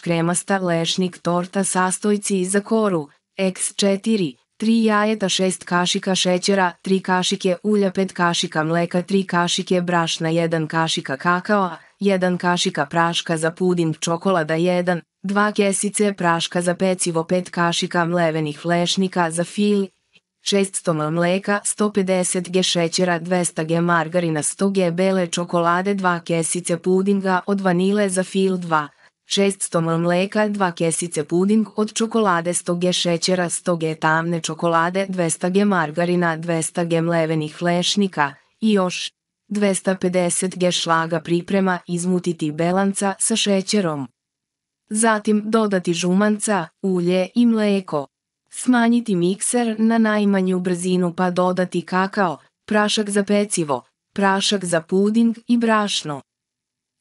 kremasta lešnik torta sastojci za koru, x4, 3 jajeta 6 kašika šećera, 3 kašike ulja, 5 kašika mleka, 3 kašike brašna, 1 kašika kakao, 1 kašika praška za puding čokolada 1, 2 kesice praška za pecivo, 5 kašika mlevenih lešnika za fil, 600 ml mleka, 150 g šećera, 200 g margarina, 100 g bele čokolade, 2 kesice pudinga od vanile za fil 2, 600 ml mleka, 2 kesice puding od čokolade, 100 g šećera, 100 g tamne čokolade, 200 g margarina, 200 g mlevenih lešnika i još 250 g šlaga priprema izmutiti belanca sa šećerom. Zatim dodati žumanca, ulje i mleko. Smanjiti mikser na najmanju brzinu pa dodati kakao, prašak za pecivo, prašak za puding i brašno.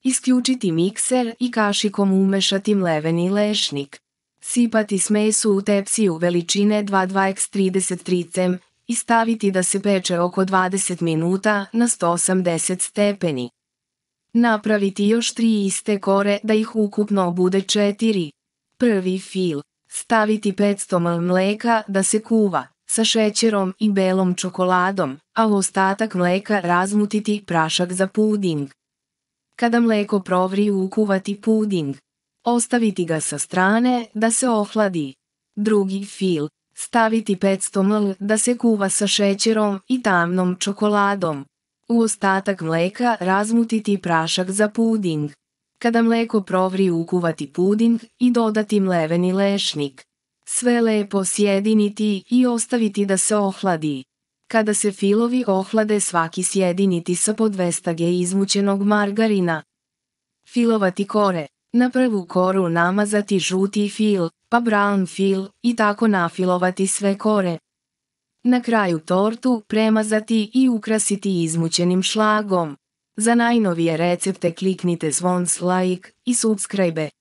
Isključiti mikser i kašikom umešati mleveni lešnik. Sipati smesu u tepsiju veličine 2,2x33 cm i staviti da se peče oko 20 minuta na 180 stepeni. Napraviti još tri iste kore da ih ukupno bude četiri. Prvi fil. Staviti 500 ml mleka da se kuva, sa šećerom i belom čokoladom, a u ostatak mleka razmutiti prašak za puding. Kada mleko provri ukuvati puding. Ostaviti ga sa strane da se ohladi. Drugi fil. Staviti 500 ml da se kuva sa šećerom i tamnom čokoladom. U ostatak mleka razmutiti prašak za puding. Kada mleko provri ukuvati puding i dodati mleveni lešnik. Sve lepo sjediniti i ostaviti da se ohladi. Kada se filovi ohlade svaki sjediniti sa po 200 g izmućenog margarina. Filovati kore. Na prvu koru namazati žuti fil, pa brown fil i tako nafilovati sve kore. Na kraju tortu premazati i ukrasiti izmućenim šlagom. Za najnovije recepte kliknite zvon like i subscribe.